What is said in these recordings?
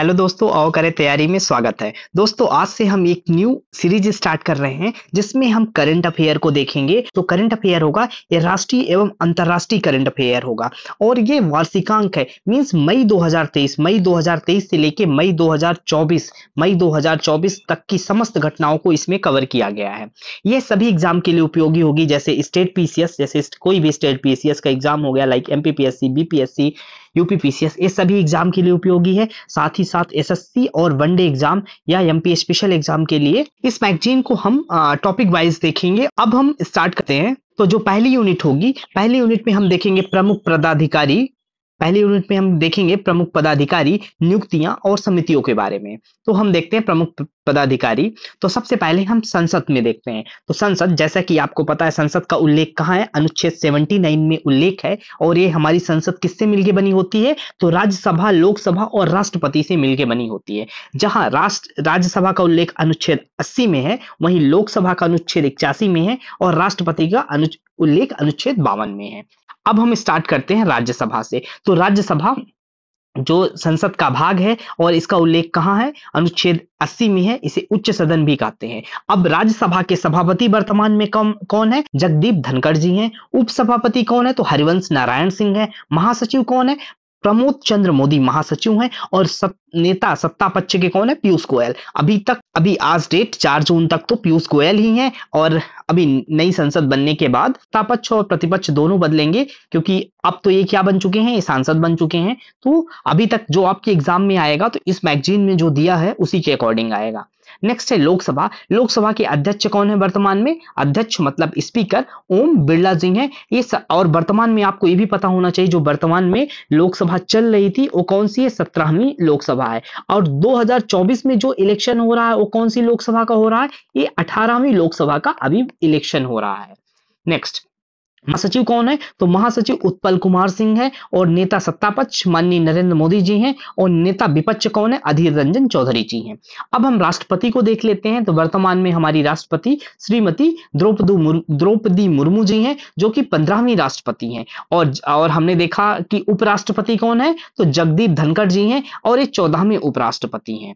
hello दोस्तों आओ करें तैयारी में स्वागत है दोस्तों आज से हम एक न्यू सीरीज स्टार्ट कर रहे हैं जिसमें हम करंट अफेयर को देखेंगे तो करंट अफेयर होगा ये राष्ट्रीय एवं अंतर्राष्ट्रीय करंट अफेयर होगा और ये वार्षिकांक है मींस मई 2023 मई 2023 से लेके मई 2024 मई 2024 तक की समस्त घटनाओं को इसमें कवर किया गया है ये सभी एग्जाम के लिए उपयोगी होगी जैसे स्टेट पीसीएस जैसे कोई भी स्टेट पीसीएस का एग्जाम हो गया like MPPSC BPSC UP PCS ये सभी एग्जाम के लिए उपयोगी है साथ ही साथ एसएससी और वनडे एग्जाम या एमपी स्पेशल एग्जाम के लिए इस मैगजीन को हम टॉपिक वाइज देखेंगे अब हम स्टार्ट करते हैं तो जो पहली यूनिट होगी पहली यूनिट में हम देखेंगे प्रमुख पदाधिकारी पहली यूनिट में हम देखेंगे प्रमुख पदाधिकारी नियुक्तियां और समितियों के बारे में तो हम देखते हैं प्रमुख पदाधिकारी तो सबसे पहले हम संसद में देखते हैं तो संसद जैसा कि आपको पता है संसद का उल्लेख कहाँ है अनुच्छेद 79 में उल्लेख है और ये हमारी संसद किससे मिलके बनी होती है तो राज्यसभा लोकसभा और राष्ट्रपति से मिलके बनी होती है जहां राष्ट्र राज्यसभा का उल्लेख अनुच्छेद अस्सी में है वहीं लोकसभा का अनुच्छेद इक्यासी में है और राष्ट्रपति का उल्लेख अनुच्छेद बावन में है अब हम स्टार्ट करते हैं राज्यसभा से तो राज्यसभा जो संसद का भाग है और इसका उल्लेख कहाँ है अनुच्छेद 80 में है इसे उच्च सदन भी कहते हैं अब राज्यसभा के सभापति वर्तमान में कौन कौन है जगदीप धनखड़ जी हैं उपसभापति कौन है तो हरिवंश नारायण सिंह है महासचिव कौन है प्रमोद चंद्र मोदी महासचिव हैं और सब नेता सत्ता पक्ष के कौन है पीयूष गोयल अभी तक अभी आज डेट चार जून तक तो पीयूष गोयल ही हैं और अभी नई संसद बनने के बाद सत्ता पक्ष और प्रतिपक्ष दोनों बदलेंगे क्योंकि अब तो ये क्या बन चुके हैं ये सांसद बन चुके हैं तो अभी तक जो आपके एग्जाम में आएगा तो इस मैगजीन में जो दिया है उसी के अकॉर्डिंग आएगा नेक्स्ट है लोकसभा लोकसभा के अध्यक्ष कौन है वर्तमान में अध्यक्ष मतलब स्पीकर ओम बिरला जी हैं ये स... और वर्तमान में आपको ये भी पता होना चाहिए जो वर्तमान में लोकसभा चल रही थी वो कौन सी है सत्रहवीं लोकसभा लोकसभा है और 2024 में जो इलेक्शन हो रहा है वो कौन सी लोकसभा का हो रहा है ये अठारहवीं लोकसभा का अभी इलेक्शन हो रहा है नेक्स्ट महासचिव कौन है तो महासचिव उत्पल कुमार सिंह है और नेता सत्ता पक्ष माननीय नरेंद्र मोदी जी हैं और नेता विपक्ष कौन है अधीर रंजन चौधरी जी हैं अब हम राष्ट्रपति को देख लेते हैं तो वर्तमान में हमारी राष्ट्रपति श्रीमती द्रौपदी द्रौपदी मुर्मू जी हैं जो कि पंद्रहवीं राष्ट्रपति हैं और और हमने देखा कि उपराष्ट्रपति कौन है तो जगदीप धनखड़ जी हैं और ये चौदहवें उपराष्ट्रपति हैं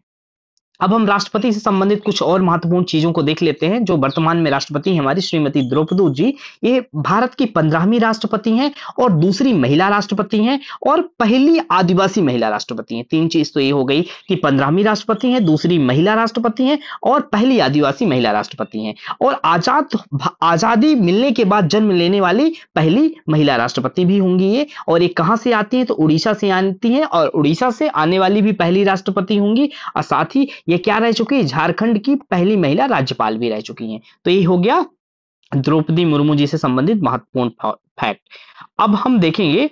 अब हम राष्ट्रपति से संबंधित कुछ और महत्वपूर्ण चीजों को देख लेते हैं जो वर्तमान में राष्ट्रपति हैं हमारी श्रीमती द्रौपदी जी ये भारत की पंद्रहवीं राष्ट्रपति हैं और दूसरी महिला राष्ट्रपति हैं और पहली आदिवासी महिला राष्ट्रपति हैं तीन चीज तो ये हो गई कि पंद्रहवीं राष्ट्रपति हैं दूसरी महिला राष्ट्रपति हैं और पहली आदिवासी महिला राष्ट्रपति हैं और आजाद आजादी मिलने के बाद जन्म लेने वाली पहली महिला राष्ट्रपति भी होंगी ये और ये कहाँ से आती है तो उड़ीसा से आती है और उड़ीसा से आने वाली भी पहली राष्ट्रपति होंगी और साथ ही ये क्या रह चुकी है झारखंड की पहली महिला राज्यपाल भी रह चुकी हैं तो ये हो गया द्रौपदी मुर्मू जी से संबंधित महत्वपूर्ण फैक्ट अब हम देखेंगे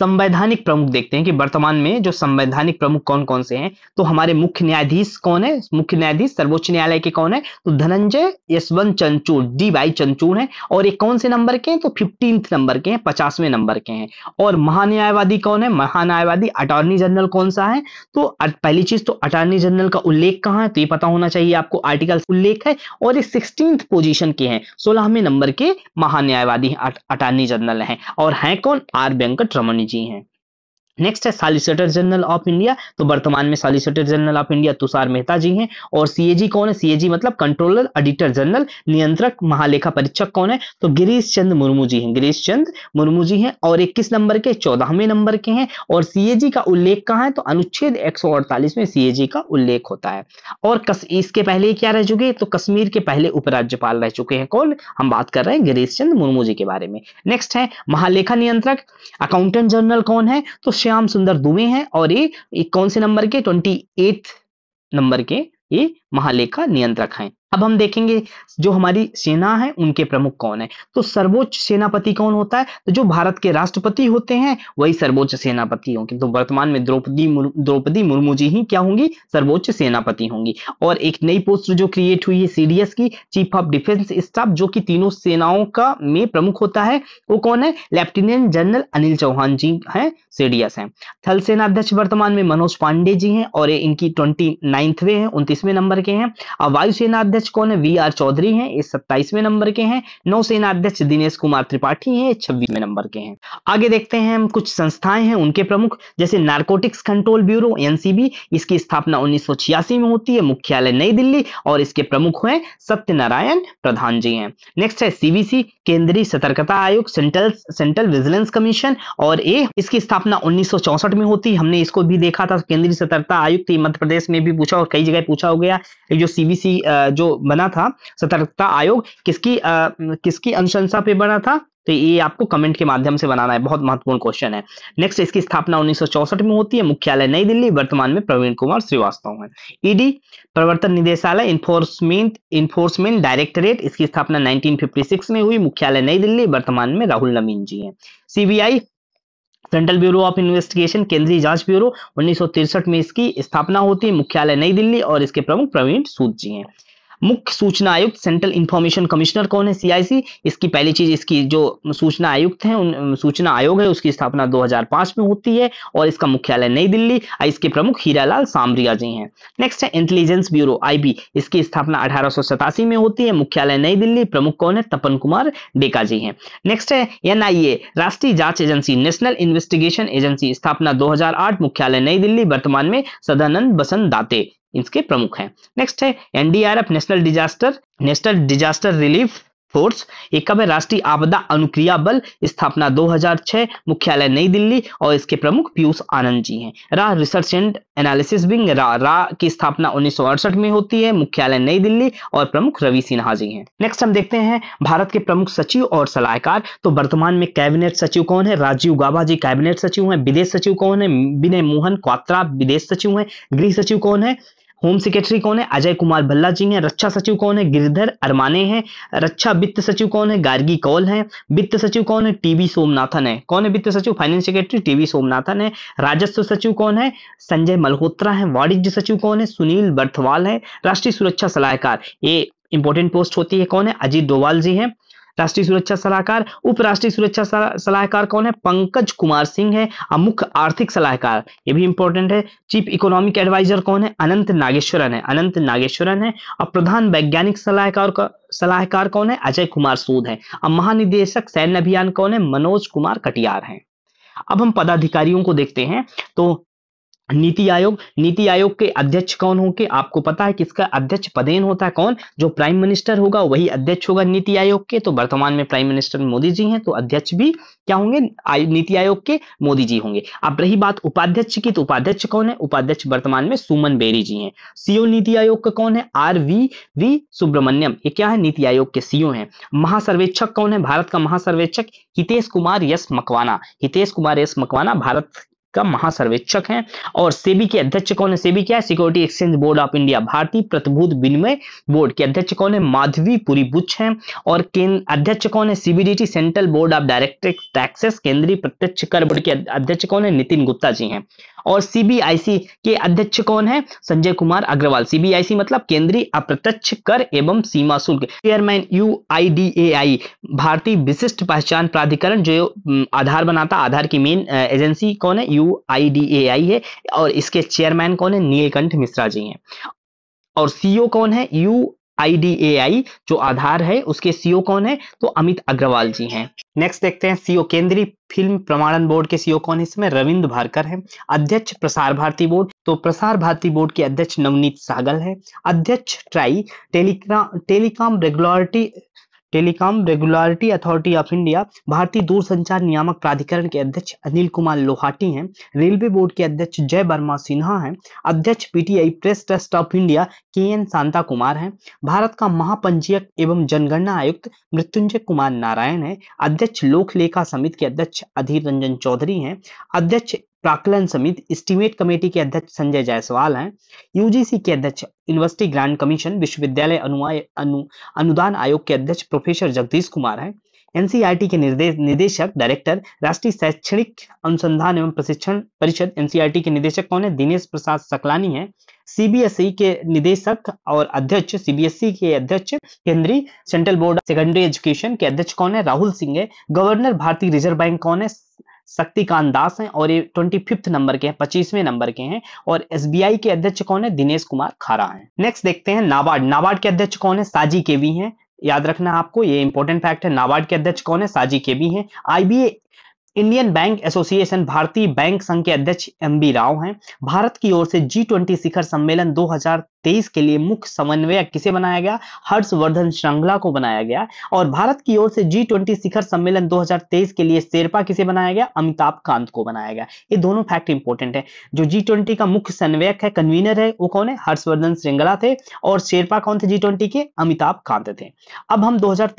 संवैधानिक प्रमुख देखते हैं कि वर्तमान में जो संवैधानिक प्रमुख कौन कौन से हैं तो हमारे मुख्य न्यायाधीश कौन है मुख्य न्यायाधीश सर्वोच्च न्यायालय के कौन है तो धनंजय यशवंत चंचूर डी वाई चंचूर है और ये कौन से नंबर के हैं तो फिफ्टींथ नंबर के हैं पचासवें नंबर के हैं और महान्यायवादी कौन है महान्यायवादी अटॉर्नी जनरल कौन सा है तो पहली चीज तो अटॉर्नी जनरल का उल्लेख कहाँ है तो ये पता होना चाहिए आपको आर्टिकल उल्लेख है और ये सिक्सटीन पोजिशन के हैं सोलहवें नंबर के महान्यायवादी अटॉर्नी जनरल है और है कौन आर व्यंकट रमणी जी हैं नेक्स्ट है सॉलिसिटर जनरल ऑफ इंडिया तो वर्तमान में solicitor general of India Tushar Mehta ji हैं और सीएजी कौन है सीएजी मतलब कंट्रोलर ऑडिटर जनरल नियंत्रक महालेखा परीक्षक कौन है तो गिरीश चंद मुर्मू जी हैं गिरीश चंद मुर्मू जी हैं और इक्कीस नंबर के चौदहवें नंबर के हैं और सीएजी का उल्लेख कहाँ है तो अनुच्छेद एक में सीएजी का उल्लेख होता है और कस, इसके पहले क्या रह चुके तो कश्मीर के पहले उपराज्यपाल रह चुके हैं कौन हम बात कर रहे हैं गिरीश चंद मुर्मू जी के बारे में नेक्स्ट है महालेखा नियंत्रक अकाउंटेंट जनरल कौन है तो श्याम सुंदर दुबे हैं और ये कौन से नंबर के ट्वेंटी नंबर के ये महालेखा नियंत्रक हैं अब हम देखेंगे जो हमारी सेना है उनके प्रमुख कौन है तो सर्वोच्च सेनापति कौन होता है तो जो भारत के राष्ट्रपति होते हैं वही सर्वोच्च सेनापति होंगे तो वर्तमान में द्रौपदी द्रौपदी मुर्मू जी ही क्या होंगी सर्वोच्च सेनापति होंगी और एक नई पोस्ट जो क्रिएट हुई है सीडीएस की चीफ ऑफ डिफेंस स्टाफ जो की तीनों सेनाओं का में प्रमुख होता है वो कौन है लेफ्टिनेंट जनरल अनिल चौहान जी है सीडीएस है थल सेना अध्यक्ष वर्तमान में मनोज पांडे जी हैं और इनकी ट्वेंटी नाइन्थवे है उनतीसवें नंबर के हैं और वायुसेना अध्यक्ष अध्यक्ष कौन है वी आर चौधरी हैं ये सत्ताईसवें नंबर के हैं नौसेना अध्यक्ष दिनेश कुमार त्रिपाठी हैं छब्बीसवें नंबर के हैं आगे देखते हैं हम कुछ संस्थाएं हैं उनके प्रमुख जैसे नार्कोटिक्स कंट्रोल ब्यूरो एनसीबी इसकी स्थापना उन्नीस में होती है मुख्यालय नई दिल्ली और इसके प्रमुख हुए सत्यनारायण प्रधान जी हैं नेक्स्ट है सीबीसी केंद्रीय सतर्कता आयोग सेंट्रल सेंट्रल विजिलेंस कमीशन और ए इसकी स्थापना उन्नीस में होती हमने इसको भी देखा था केंद्रीय सतर्कता आयुक्त मध्य प्रदेश में भी पूछा और कई जगह पूछा हो गया जो सीबीसी जो बना था सतर्कता आयोग किसकी आ, किसकी अनुशंसा पे बना था तो ये आपको कमेंट के माध्यम से बनाना है बहुत महत्वपूर्ण क्वेश्चन है नेक्स्ट इसकी स्थापना 1964 में होती है मुख्यालय नई दिल्ली वर्तमान में प्रवीण कुमार श्रीवास्तव है ईडी e प्रवर्तन निदेशालय इन्फोर्समेंट इन्फोर्समेंट डायरेक्टरेट इसकी स्थापना 1956 में हुई मुख्यालय नई दिल्ली वर्तमान में राहुल नवीन जी है CBI central bureau of investigation केंद्रीय जांच ब्यूरो उन्नीस में इसकी स्थापना होती है मुख्यालय नई दिल्ली और इसके प्रमुख प्रवीण सूद जी हैं मुख्य सूचना आयुक्त सेंट्रल इंफॉर्मेशन कमिश्नर कौन है सीआईसी इसकी पहली चीज इसकी जो सूचना आयुक्त है उन सूचना आयोग है उसकी स्थापना 2005 में होती है और इसका मुख्यालय नई दिल्ली इसके प्रमुख हीरालाल सामरिया जी हैं नेक्स्ट है इंटेलिजेंस ब्यूरो आईबी इसकी स्थापना अठारह में होती है मुख्यालय नई दिल्ली प्रमुख कौन है तपन कुमार डेका जी हैं नेक्स्ट है एनआईए राष्ट्रीय जांच एजेंसी नेशनल इन्वेस्टिगेशन एजेंसी स्थापना दो मुख्यालय नई दिल्ली वर्तमान में सदानंद बसंत दाते इसके प्रमुख हैं नेक्स्ट है NDRF national disaster national disaster relief force एक कब राष्ट्रीय आपदा अनुक्रिया बल स्थापना 2006 मुख्यालय नई दिल्ली और इसके प्रमुख पीयूष आनंद जी हैं रा रिसर्च एंड एनालिसिस विंग रा रा की स्थापना उन्नीस में होती है मुख्यालय नई दिल्ली और प्रमुख रवि सिन्हा जी हैं नेक्स्ट हम देखते हैं भारत के प्रमुख सचिव और सलाहकार तो वर्तमान में कैबिनेट सचिव कौन है राजीव गाबा जी कैबिनेट सचिव है विदेश सचिव कौन है विनय मोहन क्वात्रा विदेश सचिव है गृह सचिव कौन है होम सेक्रेटरी कौन है अजय कुमार भल्ला जी हैं रक्षा सचिव कौन है गिरधर अरमाने हैं रक्षा वित्त सचिव कौन है गार्गी कौल है वित्त सचिव कौन है टीवी सोमनाथन है कौन है वित्त सचिव फाइनेंस सेक्रेटरी टीवी सोमनाथन है राजस्व सचिव कौन है संजय मल्होत्रा है वाणिज्य सचिव कौन है सुनील बर्थवाल है राष्ट्रीय सुरक्षा सलाहकार ये इंपॉर्टेंट पोस्ट होती है कौन है अजीत डोवाल जी हैं राष्ट्रीय सुरक्षा सलाहकार उपराष्ट्रीय सुरक्षा सलाहकार कौन है पंकज कुमार सिंह है और मुख्य आर्थिक सलाहकार ये भी इंपॉर्टेंट है चीफ इकोनॉमिक एडवाइजर कौन है अनंत नागेश्वरन है अनंत नागेश्वरन है और प्रधान वैज्ञानिक सलाहकार का सलाहकार कौन है अजय कुमार सूद है और महानिदेशक सैन्य अभियान कौन है मनोज कुमार कटियार है अब हम पदाधिकारियों को देखते हैं तो नीति आयोग नीति आयोग के अध्यक्ष कौन होंगे आपको पता है किसका अध्यक्ष पदेन होता है कौन जो प्राइम मिनिस्टर होगा वही अध्यक्ष होगा नीति आयोग के तो वर्तमान में प्राइम मिनिस्टर मोदी जी हैं तो अध्यक्ष भी क्या होंगे नीति आयोग के मोदी जी होंगे अब रही बात उपाध्यक्ष की तो उपाध्यक्ष कौन है उपाध्यक्ष वर्तमान में सुमन बेरी जी हैं सीओ नीति आयोग का कौन है आर वी वी सुब्रमण्यम ये क्या है नीति आयोग के सीओ है महासर्वेक्षक कौन है भारत का महासर्वेक्षक हितेश कुमार यश मकवाना हितेश कुमार यश मकवाना भारत का महासर्वेक्षक है और सेबी के अध्यक्ष कौन है सेबी क्या है security exchange board of India भारतीय प्रतिभूत विनिमय बोर्ड के अध्यक्ष कौन है माधवी पुरी बुच्छ है और अध्यक्ष कौन है CBDT central board of direct taxes केंद्रीय प्रत्यक्ष कर बोर्ड के अध्यक्ष कौन है नितिन गुप्ता जी हैं और सीबीआईसी के अध्यक्ष कौन है संजय कुमार अग्रवाल सीबीआईसी मतलब केंद्रीय अप्रत्यक्ष कर एवं सीमा शुल्क चेयरमैन यू भारतीय विशिष्ट पहचान प्राधिकरण जो आधार बनाता आधार की मेन एजेंसी कौन है यू आई डी ए आई है और इसके चेयरमैन कौन है नीलकंठ मिश्रा जी हैं और सीईओ e कौन है यू आई डी ए आई जो आधार है उसके सीईओ e कौन है तो अमित अग्रवाल जी हैं नेक्स्ट देखते हैं सीईओ e केंद्रीय फिल्म प्रमाणन बोर्ड के सीईओ कौन है इसमें रविंद्र भारकर हैं अध्यक्ष प्रसार भारती बोर्ड तो प्रसार भारती बोर्ड के अध्यक्ष नवनीत सागल है अध्यक्ष TRAI telegram telecom regularity telecom regularity authority of India भारतीय दूरसंचार नियामक प्राधिकरण के अध्यक्ष अनिल कुमार लोहाटी हैं रेलवे बोर्ड के अध्यक्ष जय वर्मा सिन्हा हैं अध्यक्ष PTI press trust of India K N Shanta Kumar हैं भारत का महापंजीयक एवं जनगणना आयुक्त मृत्युंजय कुमार नारायण है अध्यक्ष लोक लेखा समिति के अध्यक्ष अधीर रंजन चौधरी हैं अध्यक्ष प्राकलन समिति इस्टीमेट कमेटी के अध्यक्ष संजय जायसवाल हैं यूजीसी के अध्यक्ष यूनिवर्सिटी ग्रांड कमीशन विश्वविद्यालय अनु, अनुदान आयोग के अध्यक्ष प्रोफेसर जगदीश कुमार हैं एनसीईआरटी e के निर्देश निदेशक डायरेक्टर राष्ट्रीय शैक्षणिक अनुसंधान एवं प्रशिक्षण परिषद एनसीईआरटी e के निदेशक कौन है दिनेश प्रसाद सकलानी है सीबीएसई e के निदेशक और अध्यक्ष सीबीएसई के अध्यक्ष केंद्रीय सेंट्रल बोर्ड सेकेंडरी एजुकेशन के अध्यक्ष कौन है राहुल सिंह है गवर्नर भारतीय रिजर्व बैंक कौन है शक्तिकांत दास हैं और ये ट्वेंटी फिफ्थ नंबर के हैं पच्चीसवें नंबर के हैं और एसबीआई के अध्यक्ष कौन है दिनेश कुमार खारा हैं नेक्स्ट देखते हैं नाबार्ड नाबार्ड के अध्यक्ष कौन है साजी केवी हैं याद रखना आपको ये इंपॉर्टेंट फैक्ट है नाबार्ड के अध्यक्ष कौन है साजी केवी हैं आईबीए इंडियन बैंक एसोसिएशन भारतीय बैंक संघ के अध्यक्ष एम बी राव हैं भारत की ओर से जी ट्वेंटी शिखर सम्मेलन 2023 के लिए मुख्य समन्वयक किसे बनाया गया हर्षवर्धन श्रृंगला को बनाया गया और भारत की ओर से जी ट्वेंटी शिखर सम्मेलन 2023 के लिए शेरपा किसे बनाया गया अमिताभ कांत को बनाया गया ये दोनों फैक्ट इंपॉर्टेंट है जो जी ट्वेंटी का मुख्य समन्वयक है कन्वीनर है वो कौन है हर्षवर्धन श्रृंगला थे और शेरपा कौन थे जी ट्वेंटी के अमिताभ कांत थे अब हम दो हजार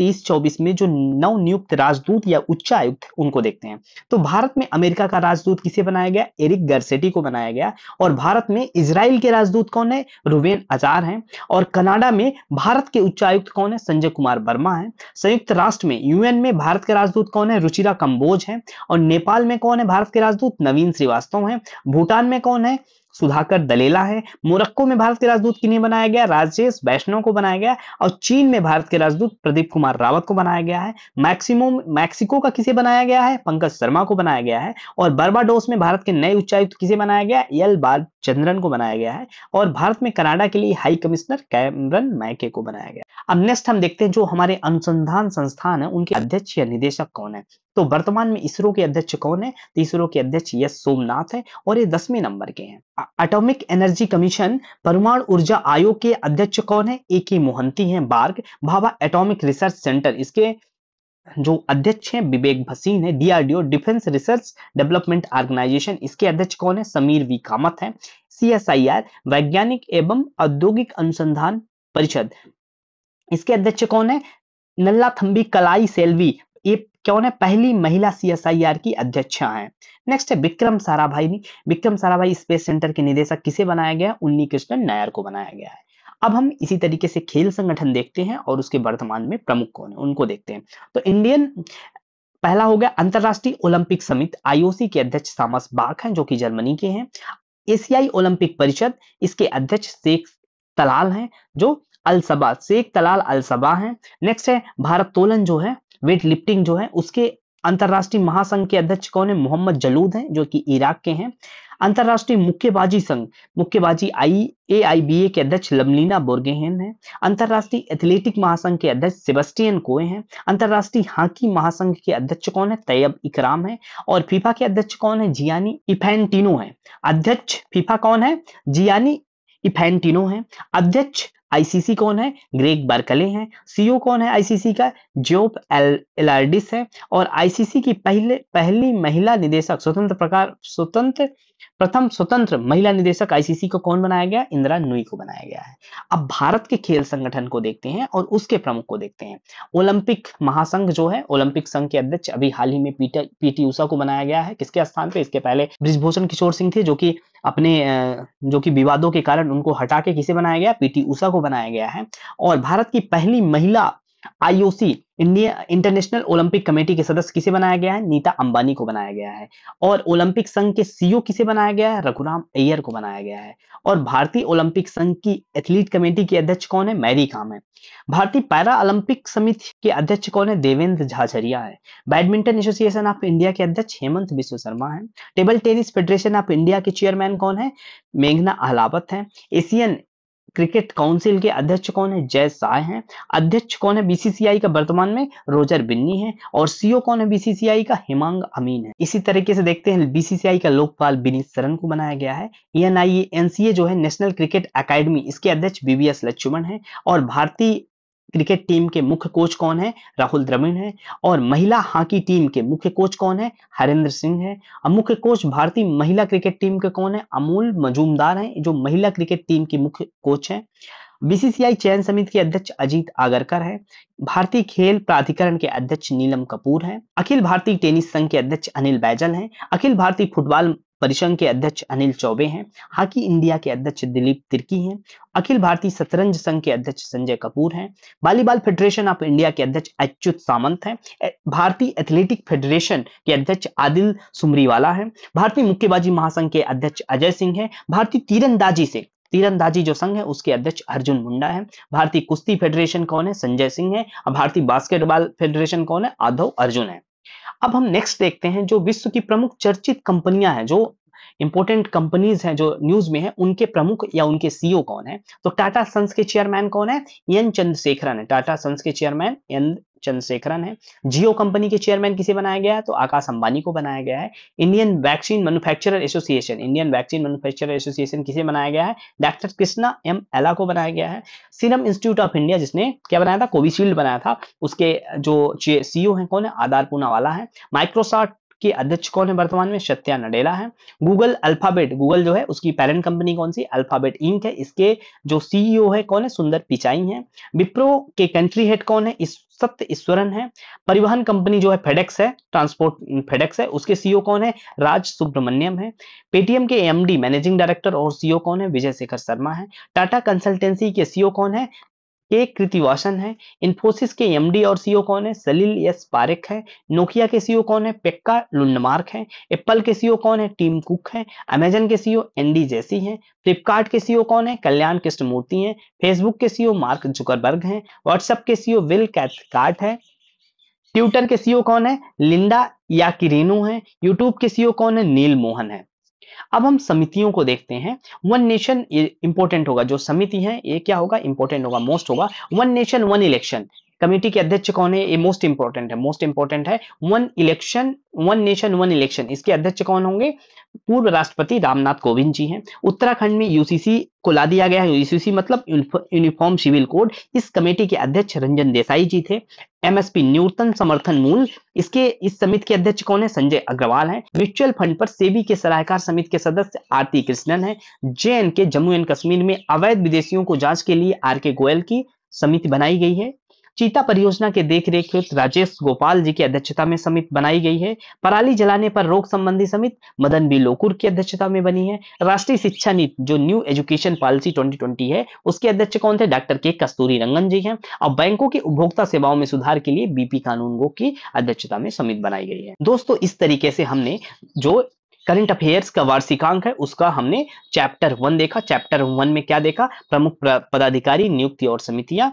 में जो नव नियुक्त राजदूत या उच्चायुक्त उनको देखते हैं तो भारत में अमेरिका का राजदूत किसे बनाया गया एरिक गर्सेटी को बनाया गया और भारत में इसराइल के राजदूत कौन है रुबेन अजार हैं और कनाडा में भारत के उच्चायुक्त कौन है संजय कुमार वर्मा है संयुक्त राष्ट्र में यूएन में भारत के राजदूत कौन है रुचिरा कंबोज है और नेपाल में कौन है भारत के राजदूत नवीन श्रीवास्तव है भूटान में कौन है सुधाकर दलेला है मोरक्को में भारत के राजदूत किन्हें बनाया गया राजेश वैष्णव को बनाया गया और चीन में भारत के राजदूत प्रदीप कुमार रावत को बनाया गया है मैक्सिमो मैक्सिको का किसे बनाया गया है पंकज शर्मा को बनाया गया है और बर्बाडोस में भारत के नए उच्चायुक्त किसे बनाया गया एल बाल चंद्रन को बनाया गया है और भारत में कनाडा के लिए हाई कमिश्नर कैमरन मैके को बनाया गया अब नेक्स्ट हम देखते हैं जो हमारे अनुसंधान संस्थान है उनके अध्यक्ष या निदेशक कौन है तो वर्तमान में इसरो के अध्यक्ष कौन है तो इसरो के अध्यक्ष यस सोमनाथ है और ये दसवें नंबर के हैं एटॉमिक एनर्जी कमीशन परमाणु ऊर्जा आयोग के अध्यक्ष कौन है ए के मोहंती है BARC Bhabha atomic research centre इसके जो अध्यक्ष हैं विवेक भसीन है DRDO defence research development organisation इसके अध्यक्ष कौन है समीर वी कामत है सीएसआईआर वैज्ञानिक एवं औद्योगिक अनुसंधान परिषद इसके अध्यक्ष कौन है नल्ला थम्बी कलाई सेल्वी ये कौन है पहली महिला सीएसआईआर की अध्यक्ष हैं नेक्स्ट है विक्रम साराभाई विक्रम साराभाई स्पेस सेंटर के निदेशक किसे बनाया गया उन्नी कृष्णन नायर को बनाया गया है अब हम इसी तरीके से खेल संगठन देखते हैं और उसके वर्तमान में प्रमुख कौन है उनको देखते हैं तो इंडियन पहला हो गया अंतरराष्ट्रीय ओलंपिक समिति आईओसी के अध्यक्ष सामस बाक हैं जो कि जर्मनी के हैं एशियाई ओलंपिक परिषद इसके अध्यक्ष शेख तलाल हैं जो अलसबा शेख तलाल अलसबा हैं नेक्स्ट है भारत तोलन जो है वेट लिफ्टिंग जो है उसके अंतर्राष्ट्रीय महासंघ के अध्यक्ष कौन है मोहम्मद जलूद हैं जो कि इराक के हैं अंतर्राष्ट्रीय मुक्केबाजी संघ मुक्केबाजी आई ए आई बी ए के अध्यक्ष लमलीना बोर्गेहेन है अंतर्राष्ट्रीय एथलेटिक महासंघ के अध्यक्ष सेबेस्टियन कोए हैं अंतर्राष्ट्रीय हॉकी महासंघ के अध्यक्ष कौन है तैयब इकराम है और फीफा के अध्यक्ष कौन है जियानी इफेंटिनो है अध्यक्ष फीफा कौन है जियानी इफेंटिनो है अध्यक्ष आईसीसी कौन है ग्रेग बर्कले हैं सीईओ कौन है आईसीसी का जोप एल एलार्डिस है और आईसीसी की पहले पहली महिला निदेशक स्वतंत्र प्रकार स्वतंत्र प्रथम स्वतंत्र महिला निदेशक आईसीसी को कौन बनाया गया इंदिरा नुई को बनाया गया है अब भारत के खेल संगठन को देखते हैं और उसके प्रमुख को देखते हैं ओलंपिक महासंघ जो है ओलंपिक संघ के अध्यक्ष अभी हाल ही में पीटी उषा को बनाया गया है किसके स्थान पे इसके पहले ब्रिजभूषण किशोर सिंह थे जो कि अपने जो कि विवादों के कारण उनको हटा के किसे बनाया गया पीटी उषा को बनाया गया है और भारत की पहली महिला IOC India international Olympic committee के सदस्य किसे बनाया गया है नीता अंबानी को बनाया गया है और ओलंपिक संघ के सीईओ किसे बनाया गया है रघुराम अय्यर को बनाया गया है और भारतीय ओलंपिक संघ की एथलीट कमेटी के अध्यक्ष कौन है मैरी काम है भारतीय पैरा ओलंपिक समिति के अध्यक्ष कौन है देवेंद्र झाझरिया है बैडमिंटन एसोसिएशन ऑफ इंडिया के अध्यक्ष हेमंत विश्व शर्मा है table tennis federation of India के चेयरमैन कौन है मेघना अहलावत है एशियन क्रिकेट काउंसिल के अध्यक्ष कौन है जय शाह हैं अध्यक्ष कौन है बीसीसीआई का वर्तमान में रोजर बिन्नी है और सीओ e कौन है बीसीसीआई का हिमांग अमीन है इसी तरीके से देखते हैं बीसीसीआई का लोकपाल विनीत सरन को बनाया गया है एनआईए e एनसीए e जो है नेशनल क्रिकेट अकेडमी इसके अध्यक्ष बीवीएस लक्ष्मण है और भारतीय क्रिकेट टीम के मुख्य कोच कौन है राहुल द्रविड़ है और महिला हॉकी टीम के मुख्य कोच कौन है हरेंद्र सिंह है और मुख्य कोच भारतीय महिला क्रिकेट टीम के कौन है अमूल मजूमदार हैं जो महिला क्रिकेट टीम की मुख्य कोच हैं बीसीसीआई चयन समिति के अध्यक्ष अजीत आगरकर है भारतीय खेल प्राधिकरण के अध्यक्ष नीलम कपूर हैं अखिल भारतीय टेनिस संघ के अध्यक्ष अनिल बैजल हैं अखिल भारतीय फुटबॉल परिसंघ के अध्यक्ष अनिल चौबे हैं हॉकी इंडिया के अध्यक्ष दिलीप तिर्की हैं अखिल भारतीय शतरंज संघ के अध्यक्ष संजय कपूर हैं वॉलीबॉल फेडरेशन ऑफ इंडिया के अध्यक्ष अच्युत सामंत हैं भारतीय एथलेटिक फेडरेशन के अध्यक्ष आदिल सुमरीवाला हैं भारतीय मुक्केबाजी महासंघ के अध्यक्ष अजय सिंह हैं भारतीय तीरंदाजी से तीरंदाजी जो संघ है उसके अध्यक्ष अर्जुन मुंडा है भारतीय कुश्ती फेडरेशन कौन है संजय सिंह है और भारतीय बास्केटबॉल फेडरेशन कौन है आधव अर्जुन है अब हम नेक्स्ट देखते हैं जो विश्व की प्रमुख चर्चित कंपनियां हैं जो इंपोर्टेंट कंपनीज हैं जो न्यूज में हैं उनके प्रमुख या उनके सीईओ e कौन है तो टाटा सन्स के चेयरमैन कौन है एन चंद्रशेखरन है टाटा सन्स के चेयरमैन एन चंद्रशेखरन है जियो कंपनी के चेयरमैन किसे बनाया गया है तो आकाश अंबानी को बनाया गया है Indian vaccine manufacturer association Indian vaccine manufacturer association किसे बनाया गया है डॉक्टर कृष्णा एम एला को बनाया गया है सीरम इंस्टीट्यूट ऑफ इंडिया जिसने क्या बनाया था कोविशील्ड बनाया था उसके जो सीईओ है कौन है आधार पूनावाला है माइक्रोसॉफ्ट के अध्यक्ष कौन है वर्तमान में सत्या नडेला है गूगल अल्फाबेट गूगल जो है उसकी पेरेंट कंपनी कौन सी अल्फाबेट इंक है इसके जो सीईओ e है कौन है सुंदर पिचाई है विप्रो के कंट्री हेड कौन है इस सत्य ईश्वरन है परिवहन कंपनी जो है फेडेक्स है ट्रांसपोर्ट फेडेक्स है उसके सीईओ e कौन है राज सुब्रमण्यम है पेटीएम के एमडी मैनेजिंग डायरेक्टर और सीईओ e कौन है विजय शेखर शर्मा है टाटा कंसल्टेंसी के सीईओ कौन है एक कृतिवासन है इन्फोसिस के एमडी और सीईओ कौन है सलील एस पारिक है नोकिया के सीईओ कौन है पेक्का लुंडमार्क है एप्पल के सीईओ कौन है टीम कुक है अमेजन के सीईओ एनडी जैसी है फ्लिपकार्ट के सीईओ कौन है कल्याण कृष्णमूर्ति है फेसबुक के सीईओ मार्क जुकरबर्ग है व्हाट्सएप के सीईओ विल कैथकार्ट है ट्विटर के सीईओ कौन है लिंडा या किरेनू है यूट्यूब के सीईओ कौन है नील मोहन है अब हम समितियों को देखते हैं वन नेशन इंपॉर्टेंट होगा जो समिति है ये क्या होगा इंपॉर्टेंट होगा मोस्ट होगा one nation one election committee के अध्यक्ष कौन है ये मोस्ट इंपॉर्टेंट है मोस्ट इंपॉर्टेंट है one election one nation one election इसके अध्यक्ष कौन होंगे पूर्व राष्ट्रपति रामनाथ कोविंद जी हैं उत्तराखंड में यूसीसी को ला दिया गया है यूसीसी मतलब यूनिफॉर्म सिविल कोड इस कमेटी के अध्यक्ष रंजन देसाई जी थे एमएसपी न्यूनतम समर्थन मूल इसके इस समिति के अध्यक्ष कौन है संजय अग्रवाल है म्यूचुअल फंड पर सेबी के सलाहकार समिति के सदस्य आरती कृष्णन है जे के जम्मू एंड कश्मीर में अवैध विदेशियों को जांच के लिए आर के गोयल की समिति बनाई गई है चीता परियोजना के देखरेख हेतु राजेश गोपाल जी की अध्यक्षता में समिति बनाई गई है पराली जलाने पर रोक संबंधी समिति मदन बी लोकुर की अध्यक्षता में बनी है राष्ट्रीय शिक्षा नीति जो न्यू एजुकेशन पॉलिसी 2020 है उसके अध्यक्ष कौन थे डॉक्टर के कस्तूरी रंगन जी हैं और बैंकों की उपभोक्ता सेवाओं में सुधार के लिए बीपी कानून की अध्यक्षता में समिति बनाई गई है दोस्तों इस तरीके से हमने जो करंट अफेयर्स का वार्षिकांक है उसका हमने चैप्टर वन देखा चैप्टर वन में क्या देखा प्रमुख पदाधिकारी नियुक्ति और समितियां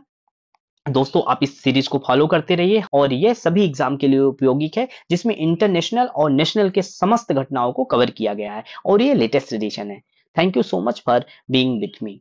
दोस्तों आप इस सीरीज को फॉलो करते रहिए और यह सभी एग्जाम के लिए उपयोगी है जिसमें इंटरनेशनल और नेशनल के समस्त घटनाओं को कवर किया गया है और ये लेटेस्ट एडिशन है thank you so much for being with me